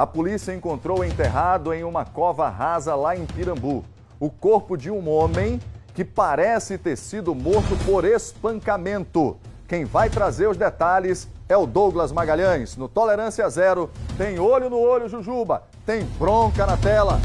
A polícia encontrou enterrado em uma cova rasa lá em Pirambu o corpo de um homem que parece ter sido morto por espancamento. Quem vai trazer os detalhes é o Douglas Magalhães. No Tolerância Zero, tem olho no olho, Jujuba, tem bronca na tela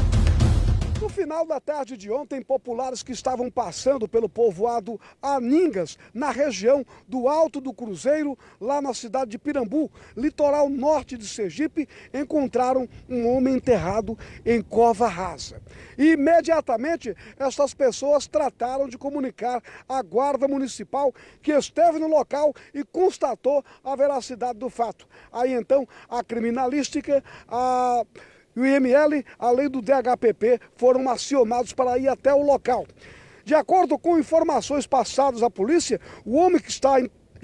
final da tarde de ontem, populares que estavam passando pelo povoado Aningas, na região do Alto do Cruzeiro, lá na cidade de Pirambu, litoral norte de Sergipe, encontraram um homem enterrado em cova rasa. E imediatamente, essas pessoas trataram de comunicar à Guarda Municipal, que esteve no local e constatou a veracidade do fato. Aí então, a criminalística, a e o IML, além do DHPP, foram acionados para ir até o local. De acordo com informações passadas à polícia, o homem que está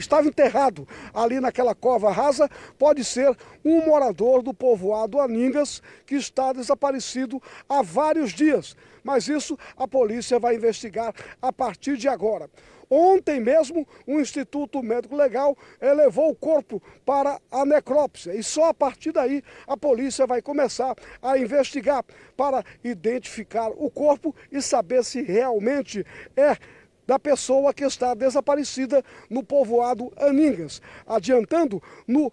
estava enterrado ali naquela cova rasa, pode ser um morador do povoado Aningas que está desaparecido há vários dias. Mas isso a polícia vai investigar a partir de agora. Ontem mesmo, o Instituto Médico Legal elevou o corpo para a necrópsia e só a partir daí a polícia vai começar a investigar para identificar o corpo e saber se realmente é da pessoa que está desaparecida no povoado Aningas, adiantando no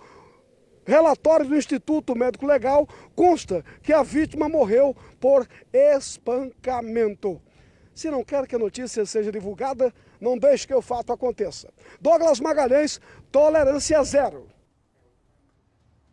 Relatório do Instituto Médico Legal consta que a vítima morreu por espancamento. Se não quer que a notícia seja divulgada, não deixe que o fato aconteça. Douglas Magalhães, tolerância zero.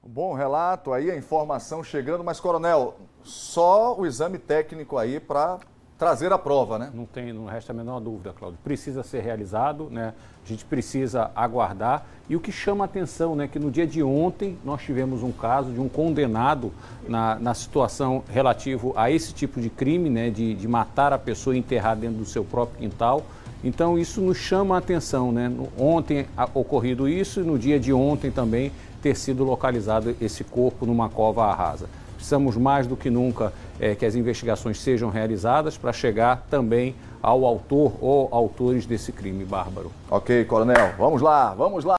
Bom relato aí, a informação chegando, mas, Coronel, só o exame técnico aí para trazer a prova, né? Não tem, não resta a menor dúvida, Claudio. Precisa ser realizado, né? A gente precisa aguardar. E o que chama a atenção, né, que no dia de ontem nós tivemos um caso de um condenado na, na situação relativo a esse tipo de crime, né, de, de matar a pessoa e enterrar dentro do seu próprio quintal. Então isso nos chama a atenção, né? Ontem ocorrido isso e no dia de ontem também ter sido localizado esse corpo numa cova rasa precisamos mais do que nunca é, que as investigações sejam realizadas para chegar também ao autor ou autores desse crime bárbaro. Ok, coronel, vamos lá, vamos lá.